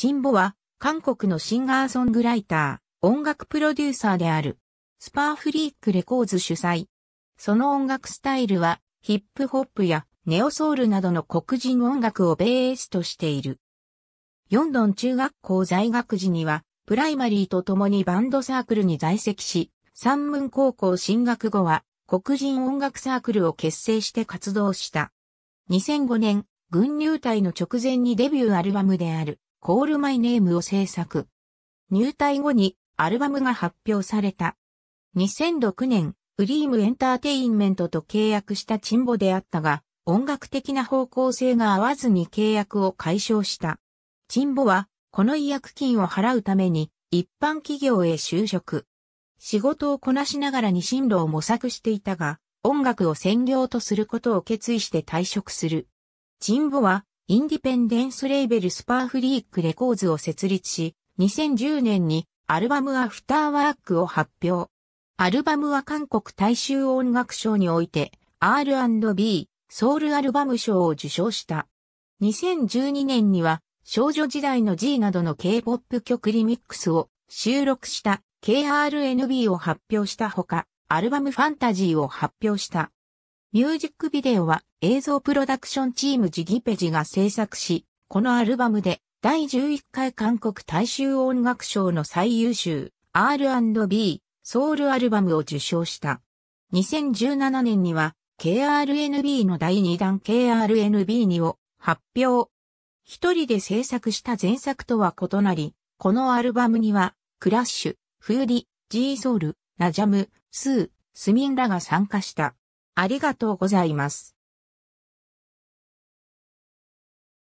チンボは、韓国のシンガーソングライター、音楽プロデューサーである。スパーフリークレコーズ主催。その音楽スタイルは、ヒップホップやネオソウルなどの黒人音楽をベースとしている。ヨンドン中学校在学時には、プライマリーと共にバンドサークルに在籍し、三文高校進学後は、黒人音楽サークルを結成して活動した。2005年、軍入隊の直前にデビューアルバムである。コールマイネームを制作。入隊後にアルバムが発表された。2006年、ウリームエンターテインメントと契約したチンボであったが、音楽的な方向性が合わずに契約を解消した。チンボは、この違約金を払うために、一般企業へ就職。仕事をこなしながらに進路を模索していたが、音楽を専業とすることを決意して退職する。チンボは、インディペンデンスレーベルスパーフリークレコーズを設立し、2010年にアルバムアフターワークを発表。アルバムは韓国大衆音楽賞において R&B ソウルアルバム賞を受賞した。2012年には少女時代の G などの K-POP 曲リミックスを収録した KRNB を発表したほか、アルバムファンタジーを発表した。ミュージックビデオは映像プロダクションチームジギペジが制作し、このアルバムで第11回韓国大衆音楽賞の最優秀 R&B ソウルアルバムを受賞した。2017年には KRNB の第2弾 KRNB2 を発表。一人で制作した前作とは異なり、このアルバムにはクラッシュ、フーディ、ジーソウル、ナジャム、スー、スミンらが参加した。ありがとうございます。